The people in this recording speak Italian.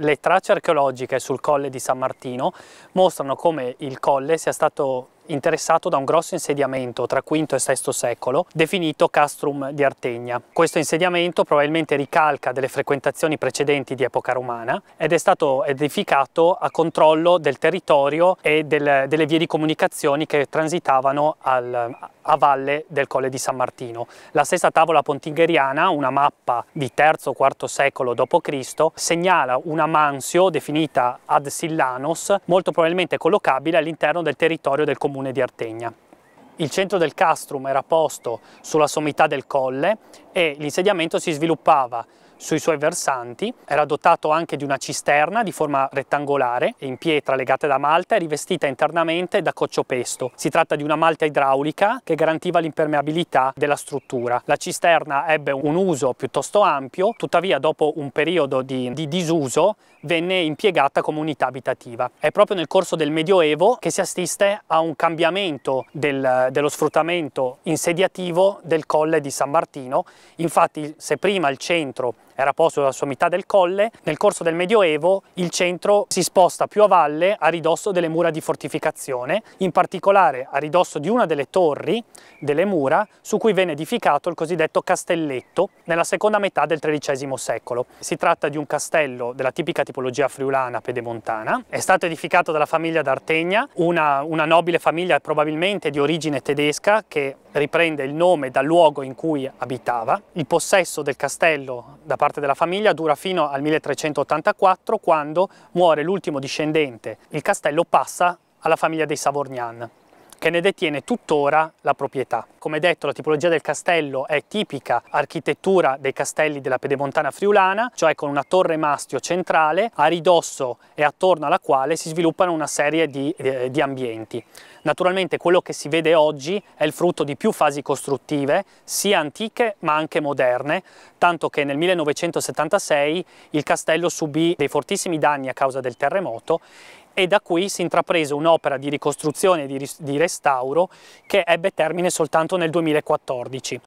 Le tracce archeologiche sul colle di San Martino mostrano come il colle sia stato interessato da un grosso insediamento tra V e VI secolo, definito Castrum di Artegna. Questo insediamento probabilmente ricalca delle frequentazioni precedenti di epoca romana ed è stato edificato a controllo del territorio e del, delle vie di comunicazioni che transitavano al, a valle del Colle di San Martino. La stessa tavola pontingheriana, una mappa di III o IV secolo d.C., segnala una mansio definita ad Sillanos, molto probabilmente collocabile all'interno del territorio del comune comune di Artegna. Il centro del castrum era posto sulla sommità del colle e l'insediamento si sviluppava sui suoi versanti, era dotato anche di una cisterna di forma rettangolare in pietra legata da malta e rivestita internamente da cocciopesto. Si tratta di una malta idraulica che garantiva l'impermeabilità della struttura. La cisterna ebbe un uso piuttosto ampio, tuttavia dopo un periodo di, di disuso venne impiegata come unità abitativa. È proprio nel corso del Medioevo che si assiste a un cambiamento del, dello sfruttamento insediativo del colle di San Martino. Infatti se prima il centro era posto dalla sommità del colle, nel corso del Medioevo il centro si sposta più a valle a ridosso delle mura di fortificazione, in particolare a ridosso di una delle torri delle mura su cui venne edificato il cosiddetto castelletto nella seconda metà del XIII secolo. Si tratta di un castello della tipica tipologia friulana pedemontana, è stato edificato dalla famiglia d'Artegna, una, una nobile famiglia probabilmente di origine tedesca che riprende il nome dal luogo in cui abitava. Il possesso del castello da parte della famiglia dura fino al 1384 quando muore l'ultimo discendente. Il castello passa alla famiglia dei Savornian che ne detiene tuttora la proprietà. Come detto la tipologia del castello è tipica architettura dei castelli della pedemontana friulana, cioè con una torre mastio centrale a ridosso e attorno alla quale si sviluppano una serie di, eh, di ambienti. Naturalmente quello che si vede oggi è il frutto di più fasi costruttive, sia antiche ma anche moderne, tanto che nel 1976 il castello subì dei fortissimi danni a causa del terremoto e da qui si intraprese un'opera di ricostruzione e di, restauro che ebbe termine soltanto nel 2014.